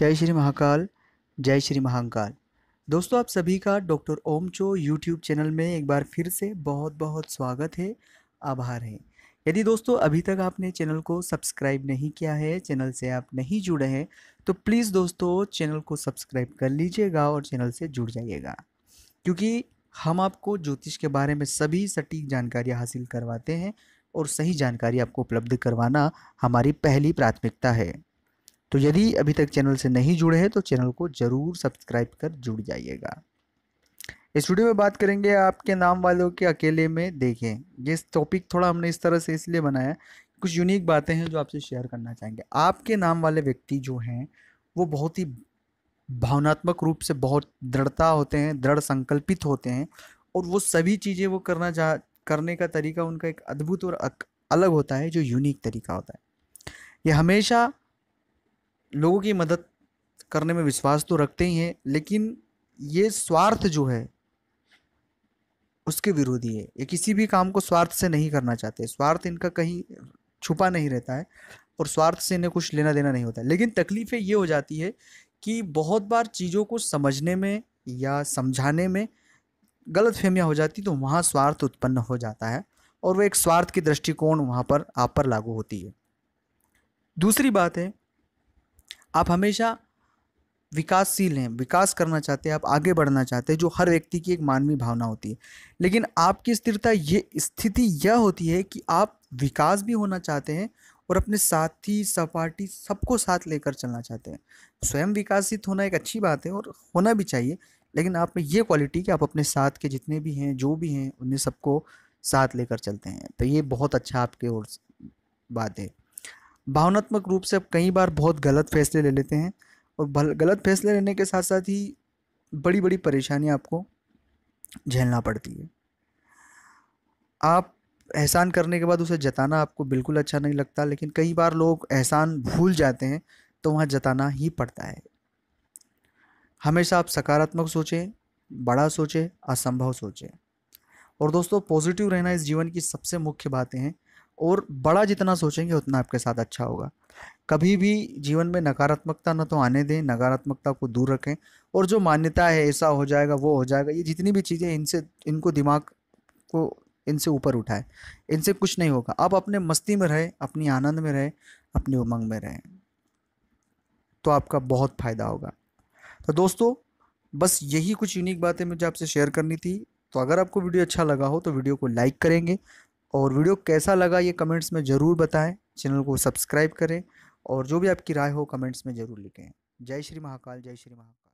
जय श्री महाकाल जय श्री महाकाल दोस्तों आप सभी का डॉक्टर ओमचो यूट्यूब चैनल में एक बार फिर से बहुत बहुत स्वागत है आभार है यदि दोस्तों अभी तक आपने चैनल को सब्सक्राइब नहीं किया है चैनल से आप नहीं जुड़े हैं तो प्लीज़ दोस्तों चैनल को सब्सक्राइब कर लीजिएगा और चैनल से जुड़ जाइएगा क्योंकि हम आपको ज्योतिष के बारे में सभी सटीक जानकारियाँ हासिल करवाते हैं और सही जानकारी आपको उपलब्ध करवाना हमारी पहली प्राथमिकता है तो यदि अभी तक चैनल से नहीं जुड़े हैं तो चैनल को ज़रूर सब्सक्राइब कर जुड़ जाइएगा इस वीडियो में बात करेंगे आपके नाम वालों के अकेले में देखें ये टॉपिक थोड़ा हमने इस तरह से इसलिए बनाया कुछ यूनिक बातें हैं जो आपसे शेयर करना चाहेंगे आपके नाम वाले व्यक्ति जो हैं वो बहुत ही भावनात्मक रूप से बहुत दृढ़ता होते हैं दृढ़ संकल्पित होते हैं और वो सभी चीज़ें वो करना चाह करने का तरीका उनका एक अद्भुत और अलग होता है जो यूनिक तरीका होता है ये हमेशा लोगों की मदद करने में विश्वास तो रखते ही हैं लेकिन ये स्वार्थ जो है उसके विरोधी है ये किसी भी काम को स्वार्थ से नहीं करना चाहते स्वार्थ इनका कहीं छुपा नहीं रहता है और स्वार्थ से इन्हें कुछ लेना देना नहीं होता लेकिन तकलीफ़ें ये हो जाती है कि बहुत बार चीज़ों को समझने में या समझाने में गलत फहमियाँ हो जाती तो वहाँ स्वार्थ उत्पन्न हो जाता है और वह एक स्वार्थ की दृष्टिकोण वहाँ पर आप पर लागू होती है दूसरी बात है आप हमेशा विकासशील हैं विकास करना चाहते हैं आप आगे बढ़ना चाहते हैं जो हर व्यक्ति की एक मानवीय भावना होती है लेकिन आपकी स्थिरता ये स्थिति यह होती है कि आप विकास भी होना चाहते हैं और अपने साथी सपाटी सबको साथ लेकर चलना चाहते हैं स्वयं विकासित होना एक अच्छी बात है और होना भी चाहिए लेकिन आप में ये क्वालिटी कि आप अपने साथ के जितने भी हैं जो भी हैं उन्हें सबको साथ लेकर चलते हैं तो ये बहुत अच्छा आपके और बात है भावनात्मक रूप से अब कई बार बहुत गलत फैसले ले लेते हैं और गलत फैसले लेने के साथ साथ ही बड़ी बड़ी परेशानियाँ आपको झेलना पड़ती है आप एहसान करने के बाद उसे जताना आपको बिल्कुल अच्छा नहीं लगता लेकिन कई बार लोग एहसान भूल जाते हैं तो वहाँ जताना ही पड़ता है हमेशा आप सकारात्मक सोचें बड़ा सोचें असंभव सोचें और दोस्तों पॉजिटिव रहना इस जीवन की सबसे मुख्य बातें हैं और बड़ा जितना सोचेंगे उतना आपके साथ अच्छा होगा कभी भी जीवन में नकारात्मकता न तो आने दें नकारात्मकता को दूर रखें और जो मान्यता है ऐसा हो जाएगा वो हो जाएगा ये जितनी भी चीज़ें इनसे इनको दिमाग को इनसे ऊपर उठाए इनसे कुछ नहीं होगा आप अपने मस्ती में रहें अपनी आनंद में रहें अपनी उमंग में रहें तो आपका बहुत फ़ायदा होगा तो दोस्तों बस यही कुछ यूनिक बातें मुझे आपसे शेयर करनी थी तो अगर आपको वीडियो अच्छा लगा हो तो वीडियो को लाइक करेंगे और वीडियो कैसा लगा ये कमेंट्स में ज़रूर बताएं चैनल को सब्सक्राइब करें और जो भी आपकी राय हो कमेंट्स में ज़रूर लिखें जय श्री महाकाल जय श्री महाकाल